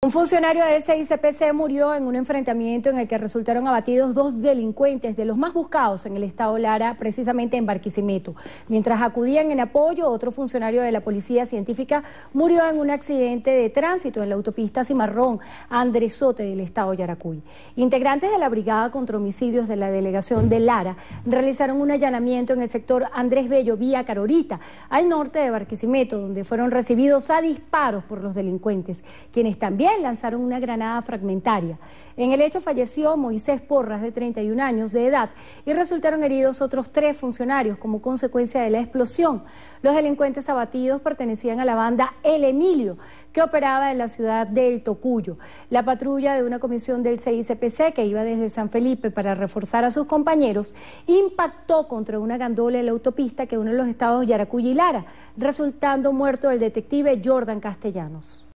Un funcionario de SICPC murió en un enfrentamiento en el que resultaron abatidos dos delincuentes de los más buscados en el estado Lara, precisamente en Barquisimeto. Mientras acudían en apoyo, otro funcionario de la Policía Científica murió en un accidente de tránsito en la autopista Cimarrón, Sote del estado Yaracuy. Integrantes de la Brigada contra Homicidios de la Delegación de Lara realizaron un allanamiento en el sector Andrés Bello, vía Carorita, al norte de Barquisimeto, donde fueron recibidos a disparos por los delincuentes, quienes también lanzaron una granada fragmentaria. En el hecho falleció Moisés Porras, de 31 años de edad, y resultaron heridos otros tres funcionarios como consecuencia de la explosión. Los delincuentes abatidos pertenecían a la banda El Emilio, que operaba en la ciudad del Tocuyo. La patrulla de una comisión del CICPC, que iba desde San Felipe para reforzar a sus compañeros, impactó contra una gandola en la autopista que une los estados Yaracuy y Lara, resultando muerto el detective Jordan Castellanos.